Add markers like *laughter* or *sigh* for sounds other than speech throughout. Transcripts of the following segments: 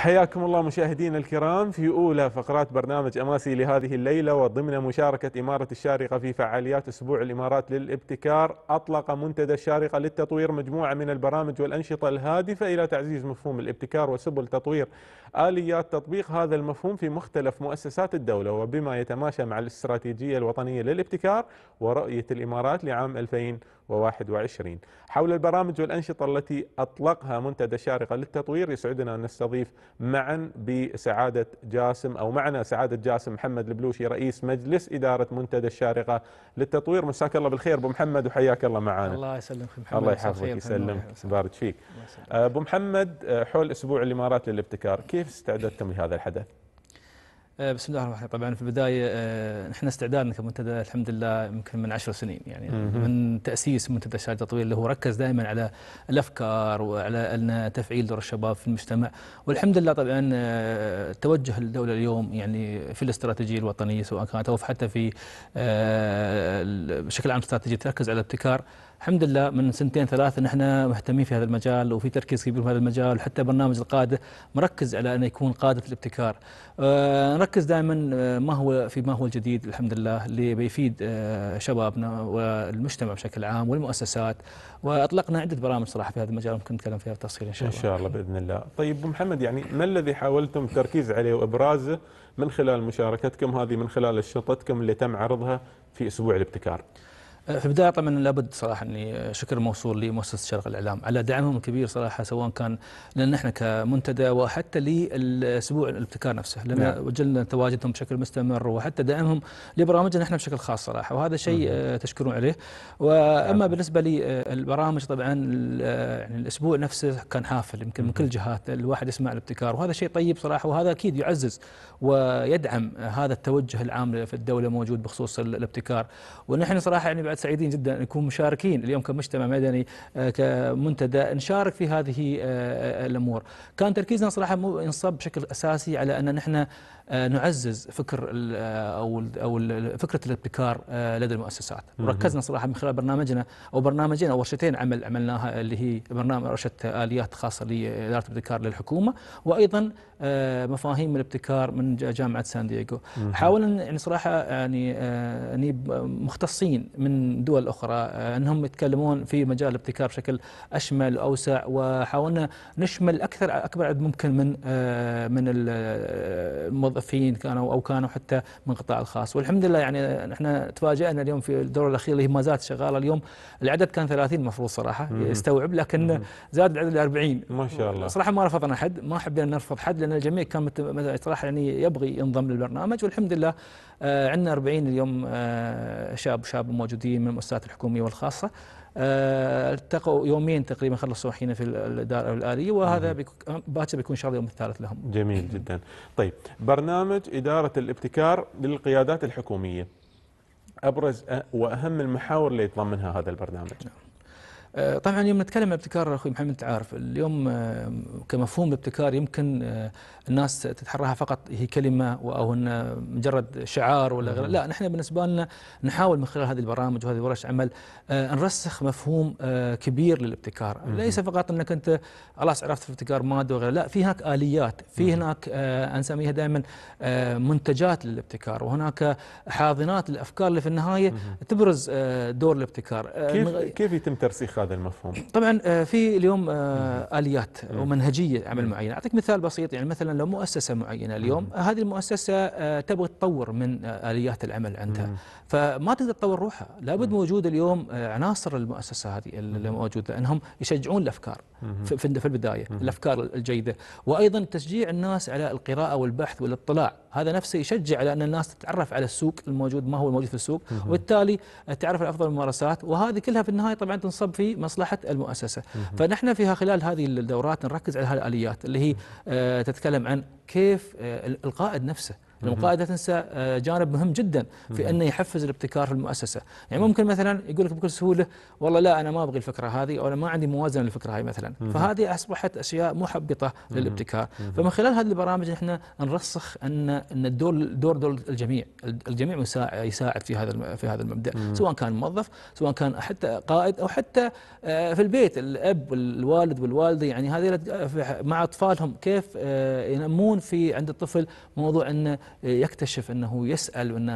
حياكم الله مشاهدينا الكرام في أولى فقرات برنامج أماسي لهذه الليلة وضمن مشاركة إمارة الشارقة في فعاليات أسبوع الإمارات للابتكار أطلق منتدى الشارقة للتطوير مجموعة من البرامج والأنشطة الهادفة إلى تعزيز مفهوم الابتكار وسبل تطوير آليات تطبيق هذا المفهوم في مختلف مؤسسات الدولة وبما يتماشى مع الاستراتيجية الوطنية للابتكار ورؤية الإمارات لعام 2020 2021 حول البرامج والأنشطة التي أطلقها منتدى الشارقة للتطوير يسعدنا أن نستضيف معا بسعادة جاسم أو معنا سعادة جاسم محمد البلوشي رئيس مجلس إدارة منتدى الشارقة للتطوير مساك الله بالخير أبو محمد وحياك الله معنا الله يسلمك محمد الله يحفظك يسلمك بارك فيك أبو محمد حول أسبوع الإمارات للابتكار كيف استعددتم لهذا الحدث؟ آه، بسم الله الرحمن الرحيم طبعا في البدايه آه، نحن استعدادنا كمنتدى الحمد لله يمكن من عشر سنين يعني من تاسيس منتدى الشارع التطويري اللي هو ركز دائما على الافكار وعلى ان تفعيل دور الشباب في المجتمع والحمد لله طبعا آه، توجه الدوله اليوم يعني في الاستراتيجيه الوطنيه سواء كانت او حتى في بشكل عام استراتيجيه تركز على ابتكار الحمد لله من سنتين ثلاثة نحن مهتمين في هذا المجال وفي تركيز كبير في هذا المجال حتى برنامج القادة مركز على أن يكون قادة الابتكار آه، نركز دائما آه، ما هو في ما هو الجديد الحمد لله اللي بيفيد آه، شبابنا والمجتمع بشكل عام والمؤسسات وأطلقنا عدة برامج صراحة في هذا المجال ممكن نتكلم فيها بتفصيل إن شاء الله إن شاء الله بإذن الله طيب أبو محمد يعني ما الذي حاولتم التركيز عليه وإبرازه من خلال مشاركتكم هذه من خلال شطتكم اللي تم عرضها في أسبوع الابتكار في البدايه طبعا لابد صراحه اني شكر موصول لمؤسسه شرق الاعلام على دعمهم الكبير صراحه سواء كان لنا احنا كمنتدى وحتى لاسبوع الابتكار نفسه لان نعم. وجلنا تواجدهم بشكل مستمر وحتى دعمهم لبرامجنا احنا بشكل خاص صراحه وهذا شيء آه، تشكرون عليه واما نعم. بالنسبه للبرامج آه، طبعا آه، يعني الاسبوع نفسه كان حافل يمكن من كل جهات الواحد يسمع الابتكار وهذا شيء طيب صراحه وهذا اكيد يعزز ويدعم هذا التوجه العام في الدوله موجود بخصوص الابتكار ونحن صراحه يعني بعد سعيدين جدا نكون مشاركين اليوم كمجتمع مدني آه، كمنتدى نشارك في هذه آه، آه، الأمور كان تركيزنا صراحة ينصب بشكل أساسي على أن نحن نعزز فكر او او فكره الابتكار لدى المؤسسات وركزنا صراحه من خلال برنامجنا او برنامجين او ورشتين عمل عملناها اللي هي برنامج ورشه اليات خاصه لاداره الابتكار للحكومه وايضا مفاهيم الابتكار من جامعه سان دييغو حاولنا يعني صراحه يعني نجيب مختصين من من دول أخرى آه، أنهم يتكلمون في مجال الابتكار بشكل أشمل وأوسع وحاولنا نشمل أكثر أكبر عدد ممكن من آه، من الموظفين آه، كانوا أو كانوا حتى من القطاع الخاص والحمد لله يعني احنا تفاجئنا اليوم في الدورة الأخيرة اللي هي ما زالت شغالة اليوم العدد كان 30 المفروض صراحة يستوعب لكن زاد العدد ل 40 ما شاء الله صراحة ما رفضنا حد ما حبينا نرفض حد لأن الجميع كان صراحة يعني يبغي ينضم للبرنامج والحمد لله عندنا 40 اليوم شاب شاب موجودين من المؤسسات الحكوميه والخاصه آه، التقوا يومين تقريبا خلصوا حين في الدار الاليه وهذا باكر بيكون ان شاء الله يوم الثالث لهم. جميل جدا. طيب برنامج اداره الابتكار للقيادات الحكوميه. ابرز واهم المحاور اللي يتضمنها هذا البرنامج. نعم. آه، طبعا يوم نتكلم عن الابتكار اخوي محمد انت عارف اليوم آه، كمفهوم الابتكار يمكن آه، الناس تتحراها فقط هي كلمه او انه مجرد شعار ولا غيره لا نحن بالنسبه لنا نحاول من خلال هذه البرامج وهذه ورش عمل نرسخ مفهوم كبير للابتكار ليس فقط انك انت خلاص عرفت في ابتكار ماده وغيره لا في هناك اليات في هناك نسميها دائما منتجات للابتكار وهناك حاضنات للافكار اللي في النهايه تبرز دور الابتكار كيف كيف يتم ترسيخها هذا المفهوم؟ طبعا آه، في اليوم آه، اليات ومنهجيه عمل معينه، اعطيك مثال بسيط يعني مثلا لو مؤسسه معينه اليوم هذه المؤسسه آه، تبغى تطور من اليات العمل عندها فما تقدر تطور روحها، لابد موجود اليوم عناصر المؤسسه هذه اللي موجوده انهم يشجعون الافكار في البدايه، الافكار الجيده، وايضا تشجيع الناس على القراءه والبحث والاطلاع هذا نفسه يشجع على ان الناس تتعرف على السوق الموجود ما هو الموجود في السوق وبالتالي تعرف افضل الممارسات وهذه كلها في النهايه طبعا تنصب في مصلحه المؤسسه فنحن فيها خلال هذه الدورات نركز على هذه الاليات اللي هي آه، تتكلم عن كيف آه، القائد نفسه لا تنسى آه، جانب مهم جدا في أنه يحفز الابتكار في المؤسسة يعني ممكن مثلا يقول لك بكل سهولة والله لا أنا ما أبغي الفكرة هذه أو أنا ما عندي موازنة للفكرة هاي مثلا فهذه أصبحت أشياء محبطة للابتكار فمن خلال هذه البرامج احنا نرسخ أن أن الدور دور دور الجميع الجميع يساعد في هذا في هذا المبدأ سواء كان موظف سواء كان حتى قائد أو حتى آه، في البيت الأب والوالد والوالدة يعني هذه آه، مع أطفالهم كيف ينمون في عند الطفل موضوع أنه يكتشف انه يسال وانه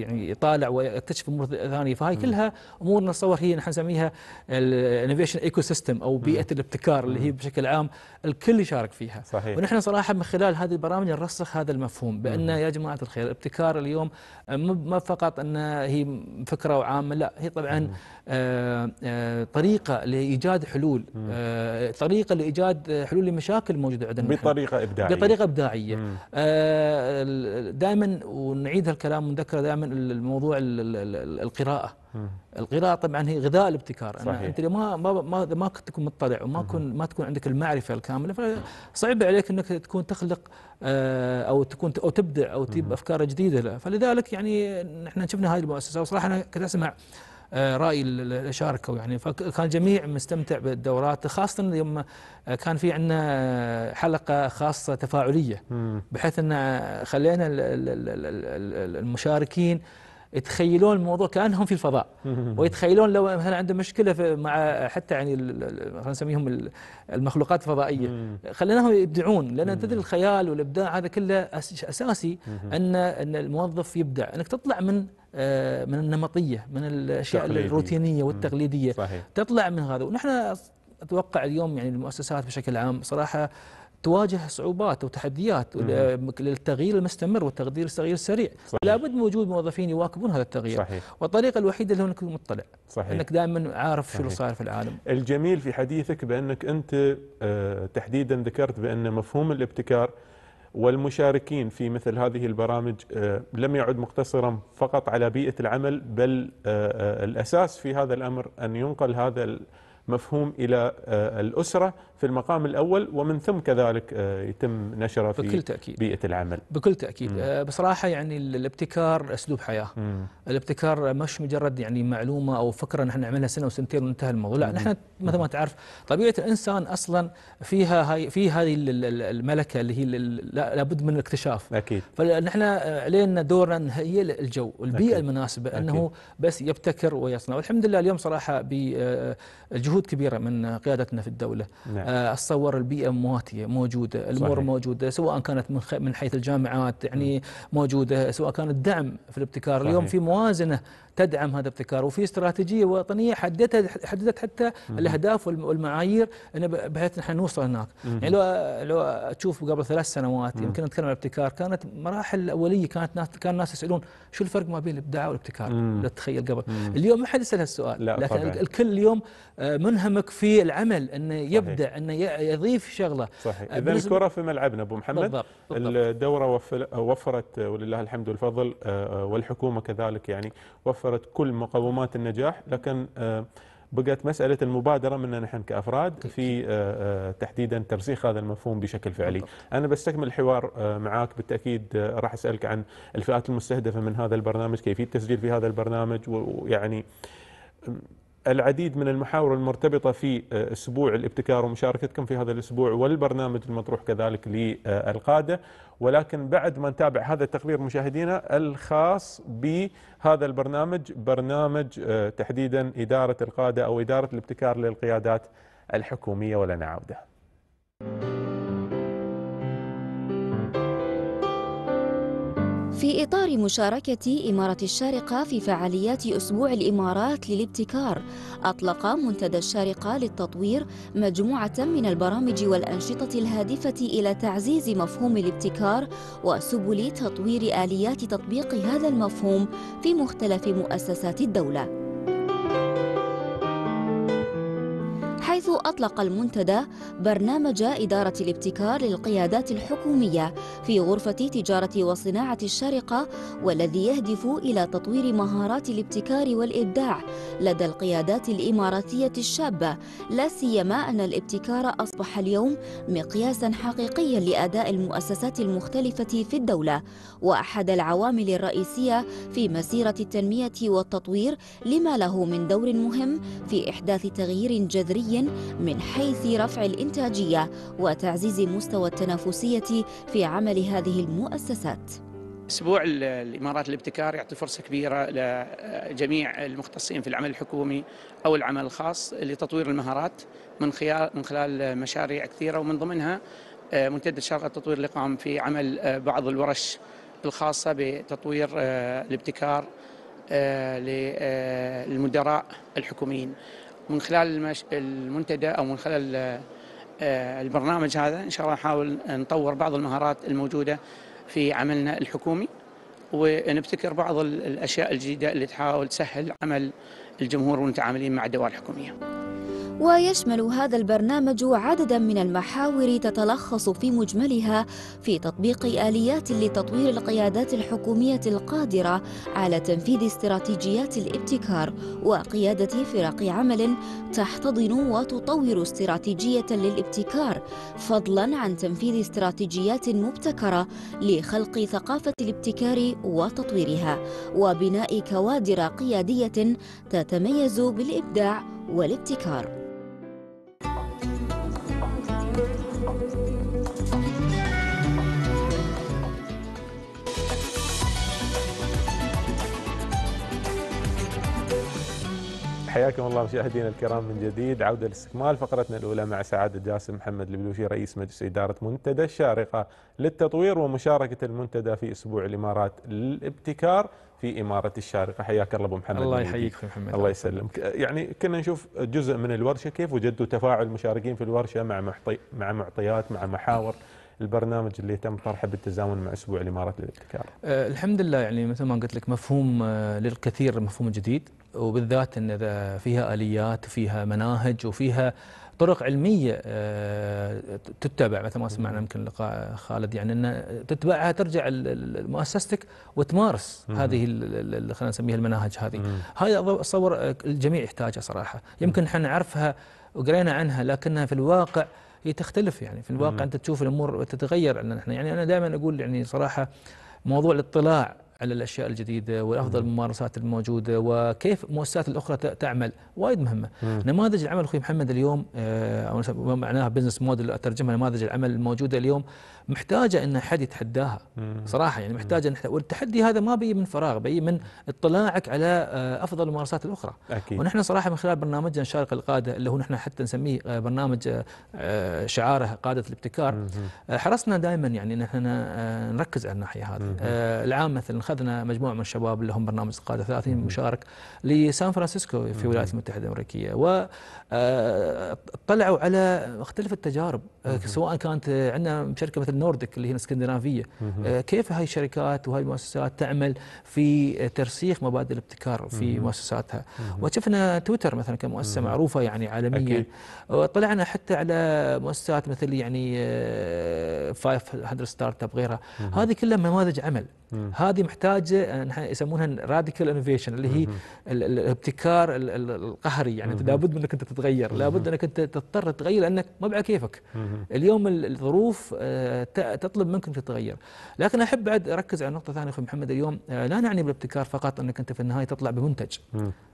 يعني يطالع ويكتشف امور ثانيه فهاي كلها امور نتصور هي نحن نسميها الانوفيشن ايكو سيستم او بيئه الابتكار اللي هي بشكل عام الكل يشارك فيها صحيح. ونحن صراحه من خلال هذه البرامج نرسخ هذا المفهوم بان يا جماعه الخير الابتكار اليوم ما فقط ان هي فكره وعامه لا هي طبعا آه، آه، طريقه لايجاد حلول آه، طريقه لايجاد حلول لمشاكل موجوده عندنا بطريقه ابداعيه بطريقه ابداعيه آه، دائما ونعيد هالكلام ونذكره دائما الموضوع القراءه القراءه طبعا هي غذاء الابتكار صحيح. انت ما ما ما كنت تكون مطلع وما تكون ما تكون عندك المعرفه الكامله فصعب عليك انك تكون تخلق آه، او تكون او تبدع او تجيب افكار جديده فلذلك يعني نحن شفنا هذه المؤسسه وصراحه انا كنت اسمع آه، راي اللي شاركوا يعني فكان الجميع مستمتع بالدورات خاصه يوم كان في عندنا حلقه خاصه تفاعليه بحيث ان خلينا المشاركين يتخيلون الموضوع كانهم في الفضاء *laughs* ويتخيلون لو مثلا عندهم مشكله مع حتى يعني خلينا نسميهم المخلوقات الفضائيه خليناهم يبدعون لان تدري الخيال والابداع هذا كله اساسي ان ان الموظف يبدع انك تطلع من آه، من النمطيه من الاشياء الروتينيه والتقليديه صحيح. تطلع من هذا ونحن اتوقع اليوم يعني المؤسسات بشكل عام صراحه تواجه صعوبات وتحديات للتغيير المستمر والتغيير التغيير السريع صحيح. لابد من وجود موظفين يواكبون هذا التغيير صحيح. والطريقه الوحيده اللي هو انك مطلع صحيح. انك دائما عارف شو اللي صاير في العالم الجميل في حديثك بانك انت آه، تحديدا ذكرت بان مفهوم الابتكار والمشاركين في مثل هذه البرامج آه، لم يعد مقتصرا فقط على بيئه العمل بل آه، الاساس في هذا الامر ان ينقل هذا مفهوم إلى آه، الأسرة في المقام الأول ومن ثم كذلك آه، يتم نشره في بكل تأكيد بيئة العمل بكل تأكيد مم. آه، بصراحة يعني الابتكار أسلوب حياة مم. الابتكار مش مجرد يعني معلومة أو فكرة نحن نعملها سنة وسنتين وانتهى الموضوع لا نحن مثل ما تعرف طبيعة الإنسان أصلا فيها هاي في هذه الملكة اللي هي لابد من الاكتشاف أكيد فنحن علينا دورنا هي الجو البيئة أكيد. المناسبة أكيد. أنه بس يبتكر ويصنع والحمد لله اليوم صراحة بالجهود جهود كبيره من قيادتنا في الدوله نعم. اتصور آه، البيئه مواتيه موجوده الامور صحيح. موجوده سواء كانت من, من حيث الجامعات يعني م. موجوده سواء كان الدعم في الابتكار صحيح. اليوم في موازنه تدعم هذا الابتكار وفي استراتيجيه وطنيه حددت حددت حتى م. الاهداف والمعايير بحيث نحن نوصل هناك م. يعني لو لو تشوف قبل ثلاث سنوات يمكن نتكلم عن الابتكار كانت مراحل اوليه كانت ناس كان الناس يسالون شو الفرق ما بين الابداع والابتكار لا تتخيل قبل اليوم ما حد يسال هالسؤال لا لكن طبعا. الكل اليوم من آه، منهمك في العمل انه يبدع انه يضيف شغله صحيح أه، اذا الكره في ملعبنا ابو محمد بالضبط. بالضبط. الدوره وفرت ولله الحمد والفضل أه، أه، والحكومه كذلك يعني وفرت كل مقومات النجاح لكن بقت مسألة المبادرة منا نحن كأفراد في تحديدا ترسيخ هذا المفهوم بشكل فعلي أنا بستكمل الحوار معك بالتأكيد راح أسألك عن الفئات المستهدفة من هذا البرنامج كيفية التسجيل في هذا البرنامج ويعني العديد من المحاور المرتبطة في آه، أسبوع الابتكار ومشاركتكم في هذا الأسبوع والبرنامج المطروح كذلك للقادة ولكن بعد ما نتابع هذا التقرير مشاهدينا الخاص بهذا البرنامج برنامج آه، تحديدا إدارة القادة أو إدارة الابتكار للقيادات الحكومية ولنا عودة في إطار مشاركة إمارة الشارقة في فعاليات أسبوع الإمارات للابتكار أطلق منتدى الشارقة للتطوير مجموعة من البرامج والأنشطة الهادفة إلى تعزيز مفهوم الابتكار وسبل تطوير آليات تطبيق هذا المفهوم في مختلف مؤسسات الدولة أطلق المنتدى برنامج إدارة الابتكار للقيادات الحكومية في غرفة تجارة وصناعة الشارقة والذي يهدف إلى تطوير مهارات الابتكار والإبداع لدى القيادات الإماراتية الشابة لا سيما أن الابتكار أصبح اليوم مقياسا حقيقيا لأداء المؤسسات المختلفة في الدولة وأحد العوامل الرئيسية في مسيرة التنمية والتطوير لما له من دور مهم في إحداث تغيير جذري من حيث رفع الإنتاجية وتعزيز مستوى التنافسية في عمل هذه المؤسسات أسبوع الإمارات الابتكار يعطي فرصة كبيرة لجميع المختصين في العمل الحكومي أو العمل الخاص لتطوير المهارات من خلال من خلال مشاريع كثيرة ومن ضمنها آه، منتدى الشارقة التطوير اللي قام في عمل آه، بعض الورش الخاصة بتطوير آه، الابتكار للمدراء الحكوميين من خلال المش... المنتدى او من خلال آه، البرنامج هذا ان شاء الله نحاول نطور بعض المهارات الموجوده في عملنا الحكومي ونبتكر بعض الاشياء الجديده اللي تحاول تسهل عمل الجمهور والمتعاملين مع الدوائر الحكوميه. ويشمل هذا البرنامج عددا من المحاور تتلخص في مجملها في تطبيق آليات لتطوير القيادات الحكومية القادرة على تنفيذ استراتيجيات الابتكار وقيادة فرق عمل تحتضن وتطور استراتيجية للابتكار فضلا عن تنفيذ استراتيجيات مبتكرة لخلق ثقافة الابتكار وتطويرها وبناء كوادر قيادية تتميز بالإبداع والابتكار حياكم الله مشاهدينا الكرام من جديد عودة لاستكمال فقرتنا الأولى مع سعادة جاسم محمد البلوشي رئيس مجلس إدارة منتدى الشارقة للتطوير ومشاركة المنتدى في أسبوع الإمارات للابتكار في إمارة الشارقة حياك الله أبو محمد الله يحييك محمد الله يسلمك يعني كنا نشوف جزء من الورشة كيف وجدوا تفاعل المشاركين في الورشة مع محطي مع معطيات مع محاور البرنامج اللي تم طرحه بالتزامن مع اسبوع الامارات للابتكار. أه الحمد لله يعني مثل ما قلت لك مفهوم آه، للكثير مفهوم جديد وبالذات ان اذا فيها اليات وفيها مناهج وفيها طرق علميه آه، تتبع مثل ما سمعنا يمكن لقاء خالد يعني ان تتبعها ترجع مؤسستك وتمارس هذه خلينا نسميها المناهج هذه هذا اتصور الجميع يحتاجها صراحه يمكن احنا نعرفها وقرينا عنها لكنها في الواقع هي تختلف يعني في الواقع انت تشوف الامور تتغير عندنا احنا يعني انا دائما اقول يعني صراحه موضوع الاطلاع على الاشياء الجديده والافضل الممارسات الموجوده وكيف المؤسسات الاخرى تعمل وايد مهمه مم. نماذج العمل اخوي محمد اليوم آه، او معناها بزنس موديل اترجمها نماذج العمل الموجوده اليوم محتاجه ان حد يتحداها صراحه يعني محتاجه نحن والتحدي هذا ما بي من فراغ بي من اطلاعك على آه، افضل الممارسات الاخرى أكيد. ونحن صراحه من خلال برنامجنا شارق القاده اللي هو نحن حتى نسميه آه، برنامج آه، شعاره قاده الابتكار حرصنا دائما يعني ان احنا نركز على الناحيه هذه العام مثلا اخذنا مجموعه من الشباب اللي هم برنامج القاده 30 مشارك لسان فرانسيسكو في الولايات المتحده الامريكيه و طلعوا على مختلف التجارب سواء كانت عندنا شركه مثل النورديك اللي هي الاسكندنافيه آه، كيف هاي الشركات وهاي المؤسسات تعمل في ترسيخ مبادئ الابتكار في مؤسساتها وشفنا تويتر مثلا كمؤسسه معروفه يعني عالميا آه، طلعنا حتى على مؤسسات مثل يعني 500 ستارت اب غيرها هذه كلها نماذج عمل هذه محتاجه آه، يسمونها راديكال انوفيشن اللي هي الابتكار القهري يعني انت لابد منك انت تتغير لابد انك انت تضطر تتغير لانك ما على كيفك اليوم الظروف آه، تطلب منك انك تتغير لكن احب بعد اركز على نقطه ثانيه اخوي محمد اليوم آه، لا نعني بالابتكار فقط انك انت في النهايه تطلع بمنتج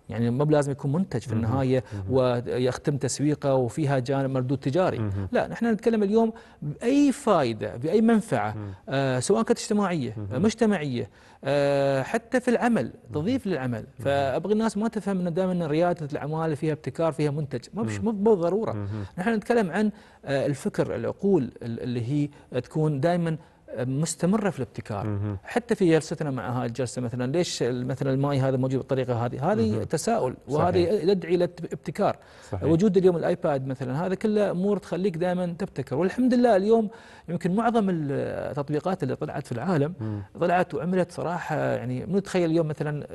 يعني مو بلازم يكون منتج في النهايه ويختم تسويقه وفيها جانب مردود تجاري لا نحن نتكلم اليوم باي فائده باي منفعه آه، سواء كانت اجتماعيه آه، مجتمعيه آه، حتى في العمل تضيف للعمل فابغى الناس ما تفهم ان دائما رياده الاعمال فيها ابتكار فيها منتج مو بالضروره نحن نتكلم عن الفكر العقول اللي هي تكون دائما مستمره في الابتكار حتى في جلستنا مع هاي الجلسه مثلا ليش مثلا الماي هذا موجود بالطريقه هذه هذه تساؤل وهذه يدعي الى وجود اليوم الايباد مثلا هذا كله امور تخليك دائما تبتكر والحمد لله اليوم يمكن معظم التطبيقات اللي طلعت في العالم طلعت وعملت صراحه يعني من تخيل اليوم مثلا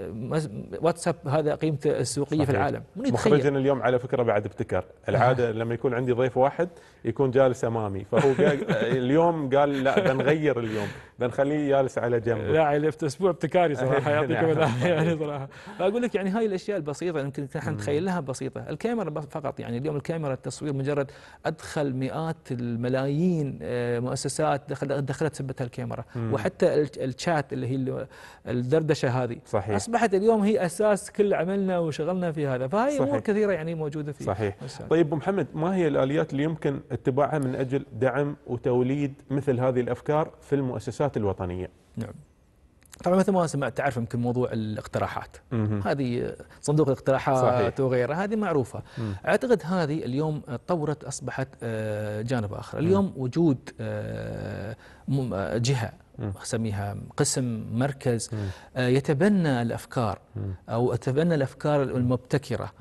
واتساب هذا قيمته السوقيه صحيح. في العالم من يتخيل مخرجنا اليوم على فكره بعد ابتكر العاده *laughs* لما يكون عندي ضيف واحد يكون جالس امامي فهو *laughs* اليوم قال لا بنغير كثير اليوم بنخليه جالس على جنب لا في اسبوع ابتكاري صراحه *laughs* يعطيكم نعم. العافيه يعني صراحه فاقول لك يعني هاي الاشياء البسيطه يمكن احنا نتخيلها بسيطه الكاميرا فقط يعني اليوم الكاميرا التصوير مجرد ادخل مئات الملايين آه، مؤسسات دخلت سبتها الكاميرا وحتى الشات اللي هي الدردشه هذه صحيح. اصبحت اليوم هي اساس كل عملنا وشغلنا في هذا فهي امور كثيره يعني موجوده فيه صحيح والسلام. يعني. طيب ابو محمد ما هي الاليات اللي يمكن اتباعها من اجل دعم وتوليد مثل هذه الافكار في المؤسسات الوطنية نعم طبعا مثل ما سمعت تعرف يمكن موضوع الاقتراحات مم. هذه صندوق الاقتراحات وغيرها هذه معروفه مم. اعتقد هذه اليوم تطورت اصبحت آه، جانب اخر اليوم مم. وجود آه، آه، جهه أسميها قسم مركز آه، يتبنى الأفكار أو يتبنى الأفكار المبتكرة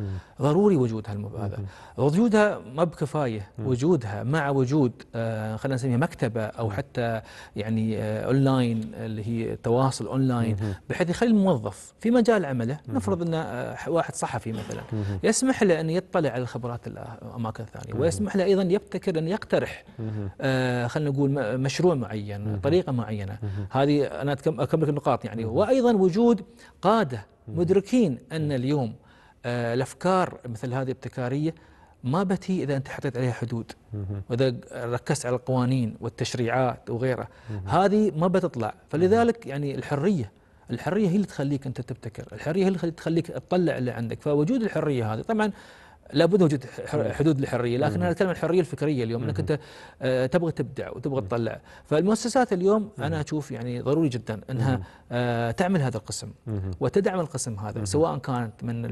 ضروري وجودها هذا وجودها ما بكفاية وجودها مع وجود آه، خلينا نسميها مكتبة أو حتى يعني أونلاين آه، اللي هي تواصل أونلاين بحيث يخلي الموظف في مجال عمله نفرض أن واحد صحفي مثلا يسمح له أن يطلع على الخبرات الأماكن الثانية ويسمح له أيضا يبتكر أن يقترح خلينا نقول مشروع معين طريقة معينة معينه هذه انا اكمل النقاط يعني وايضا وجود قاده مدركين ان اليوم آه، الافكار مثل هذه الابتكاريه ما بتي اذا انت حطيت عليها حدود واذا ركزت على القوانين والتشريعات وغيرها هذه ما بتطلع فلذلك يعني الحريه الحريه هي اللي تخليك انت تبتكر الحريه هي اللي تخليك تطلع اللي عندك فوجود الحريه هذه طبعا لابد وجود حدود للحريه لكن انا اتكلم عن الحريه الفكريه اليوم انك انت آه، تبغى تبدع وتبغى تطلع فالمؤسسات اليوم انا اشوف يعني ضروري جدا انها آه، تعمل هذا القسم وتدعم القسم هذا سواء كانت من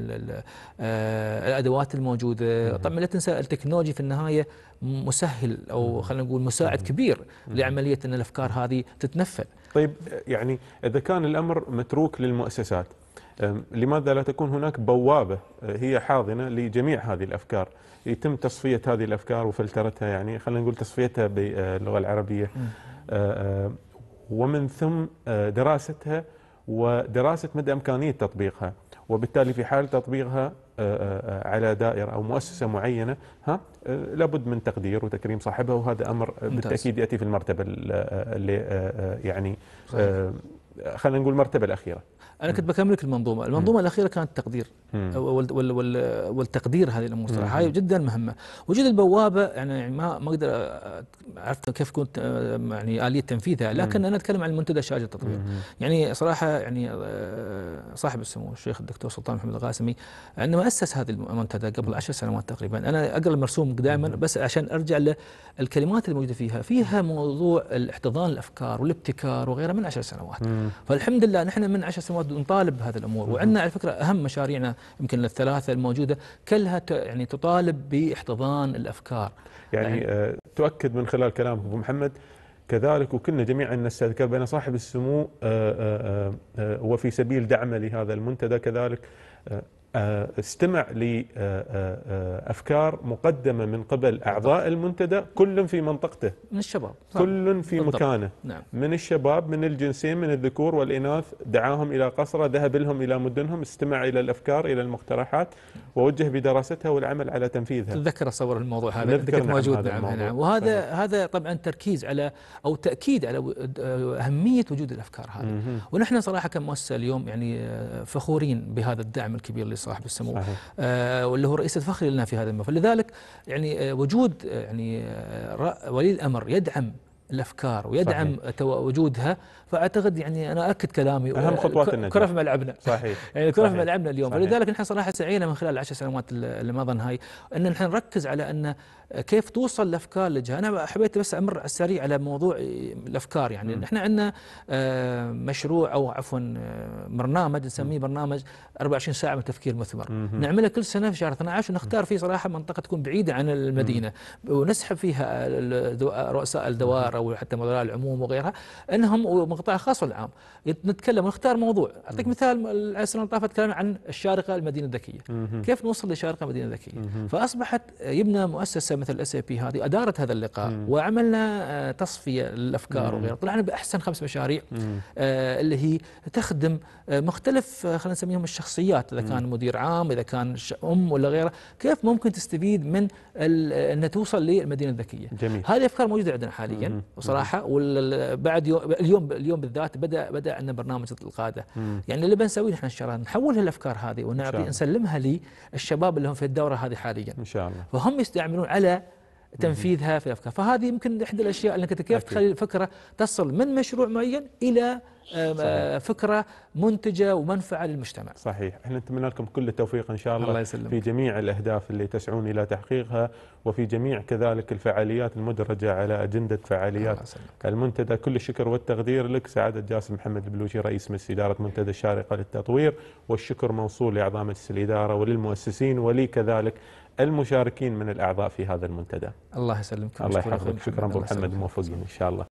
آه، الادوات الموجوده طبعا لا تنسى التكنولوجي في النهايه مسهل او خلينا نقول مساعد كبير لعمليه ان الافكار هذه تتنفذ طيب يعني اذا كان الامر متروك للمؤسسات لماذا لا تكون هناك بوابة أه، هي حاضنة لجميع هذه الأفكار يتم تصفية هذه الأفكار وفلترتها يعني خلينا نقول تصفيتها باللغة العربية أه، أه، ومن ثم دراستها ودراسة مدى إمكانية تطبيقها وبالتالي في حال تطبيقها على دائرة أو مؤسسة معينة ها لابد من تقدير وتكريم صاحبها وهذا أمر بالتأكيد يأتي في المرتبة اللي يعني خلينا نقول المرتبة الأخيرة انا كنت بكملك المنظومه، المنظومه الاخيره كانت التقدير والتقدير هذه الامور صراحه هاي جدا مهمه، وجود البوابه يعني ما ما اقدر عرفت كيف كنت يعني اليه تنفيذها، لكن انا اتكلم عن المنتدى الشارجه التطوير، يعني صراحه يعني صاحب السمو الشيخ الدكتور سلطان محمد القاسمي عندما اسس هذا المنتدى قبل عشر سنوات تقريبا، انا اقرا المرسوم دائما بس عشان ارجع للكلمات الموجوده فيها، فيها موضوع احتضان الافكار والابتكار وغيره من عشر سنوات، فالحمد لله نحن من عشر سنوات نرد نطالب بهذه الامور وعندنا على فكره اهم مشاريعنا يمكن الثلاثه الموجوده كلها يعني تطالب باحتضان الافكار يعني, يعني آه، تؤكد من خلال كلامك ابو محمد كذلك وكنا جميعا نستذكر بان صاحب السمو آه، آه، وفي سبيل دعمه لهذا المنتدى كذلك آه، استمع لأفكار آه، آه، مقدمة من قبل أعضاء المنتدى كل في منطقته من الشباب صح. كل في بالضبط. مكانه نعم. من الشباب من الجنسين من الذكور والإناث دعاهم إلى قصرة ذهب لهم إلى مدنهم استمع إلى الأفكار إلى المقترحات ووجه بدراستها والعمل على تنفيذها تذكر صور الموضوع هذا نعم موجود نعم, نعم. وهذا هذا طبعا تركيز على أو تأكيد على أهمية وجود الأفكار هذه ونحن صراحة كمؤسسة اليوم يعني فخورين بهذا الدعم الكبير اللي صاحب السمو صحيح. آه واللي هو رئيس الفخر لنا في هذا الموضوع فلذلك يعني آه، وجود آه، يعني آه، ولي الامر يدعم الافكار ويدعم صحيح. وجودها فاعتقد يعني انا اكد كلامي اهم خطوات النجاح كره في ملعبنا صحيح *laughs* يعني الكره في ملعبنا اليوم صحيح. ولذلك نحن صراحه سعينا من خلال العشر سنوات اللي مضى هاي ان نحن نركز على ان كيف توصل الافكار للجهه انا حبيت بس امر على السريع على موضوع الافكار يعني م. عندنا آه، مشروع او عفوا آه، برنامج نسميه برنامج 24 ساعه من التفكير المثمر نعمله كل سنه في شهر 12 ونختار فيه صراحه منطقه تكون بعيده عن المدينه م. ونسحب فيها رؤساء الدوائر الثروه وحتى مدراء العموم وغيرها انهم مقطع خاص والعام نتكلم ونختار موضوع اعطيك مثال السنه اللي طافت تكلمنا عن الشارقه المدينه الذكيه كيف نوصل لشارقه مدينه ذكيه فاصبحت يبنى مؤسسه مثل الاس اي بي هذه ادارت هذا اللقاء وعملنا آه، تصفيه للافكار وغيرها طلعنا باحسن خمس مشاريع آه، اللي هي تخدم آه، مختلف خلينا نسميهم الشخصيات اذا كان مدير عام اذا كان ام ولا غيره كيف ممكن تستفيد من ان توصل للمدينه الذكيه جميل. هذه افكار موجوده عندنا حاليا وصراحه وبعد يوم اليوم اليوم بالذات بدا بدا عندنا برنامج القاده مم. يعني اللي بنسويه احنا ان شاء الله نحولها الافكار هذه ونعطي نسلمها للشباب اللي هم في الدوره هذه حاليا ان شاء الله فهم يستعملون على تنفيذها في الافكار، فهذه يمكن احدى الاشياء انك كيف تخلي الفكره تصل من مشروع معين الى صحيح. آه، فكره منتجه ومنفعه للمجتمع. صحيح، احنا نتمنى لكم كل التوفيق ان شاء الله, الله يسلمك. في جميع الاهداف اللي تسعون الى تحقيقها وفي جميع كذلك الفعاليات المدرجه على اجنده فعاليات المنتدى، كل الشكر والتقدير لك سعاده جاسم محمد البلوشي رئيس مجلس اداره منتدى الشارقه للتطوير، والشكر موصول لاعضاء مجلس الاداره وللمؤسسين ولي كذلك المشاركين من الاعضاء في هذا المنتدى. الله يسلمك الله يحفظك شكرا ابو محمد موفقين ان شاء الله.